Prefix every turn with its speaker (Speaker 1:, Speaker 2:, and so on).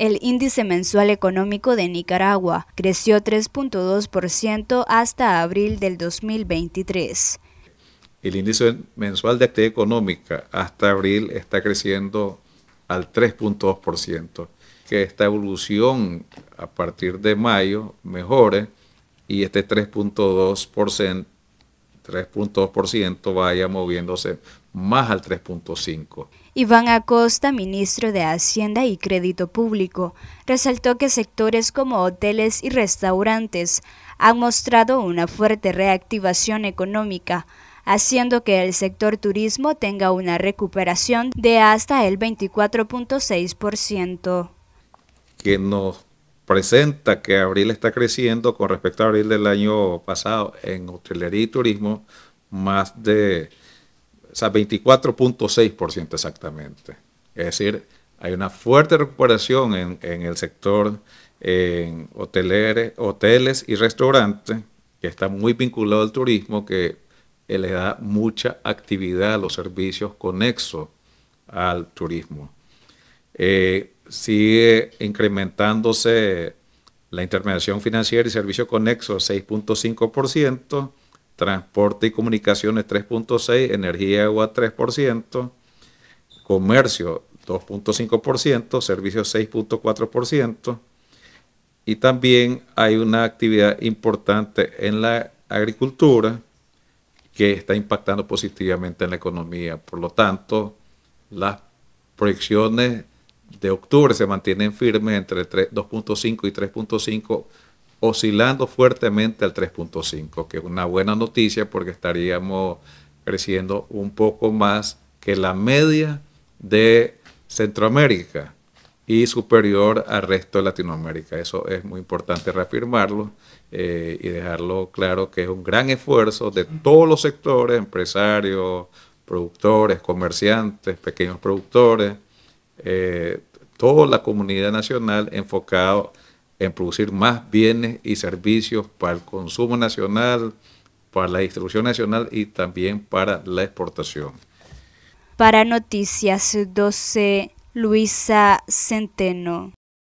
Speaker 1: El índice mensual económico de Nicaragua creció 3.2% hasta abril del 2023.
Speaker 2: El índice mensual de actividad económica hasta abril está creciendo al 3.2%. Que esta evolución a partir de mayo mejore y este 3.2% 3.2% vaya moviéndose más al 3.5.
Speaker 1: Iván Acosta, ministro de Hacienda y Crédito Público, resaltó que sectores como hoteles y restaurantes han mostrado una fuerte reactivación económica, haciendo que el sector turismo tenga una recuperación de hasta el 24.6%.
Speaker 2: Que nos presenta que abril está creciendo con respecto a abril del año pasado en hotelería y turismo más de o sea, 24.6% exactamente. Es decir, hay una fuerte recuperación en, el sector en hoteles y restaurantes, que está muy vinculado al turismo, que le da mucha actividad a los servicios conexos al turismo. Eh, sigue incrementándose la intermediación financiera y servicios conexos 6.5%, transporte y comunicaciones 3.6, energía y agua 3%, comercio 2.5%, servicios 6.4%, y también hay una actividad importante en la agricultura que está impactando positivamente en la economía. Por lo tanto, las proyecciones de octubre se mantienen firmes entre 2.5 y 3.5 oscilando fuertemente al 3.5, que es una buena noticia porque estaríamos creciendo un poco más que la media de Centroamérica y superior al resto de Latinoamérica. Eso es muy importante reafirmarlo eh, y dejarlo claro que es un gran esfuerzo de todos los sectores, empresarios, productores, comerciantes, pequeños productores, eh, toda la comunidad nacional enfocado en producir más bienes y servicios para el consumo nacional, para la distribución nacional y también para la exportación.
Speaker 1: Para Noticias 12, Luisa Centeno.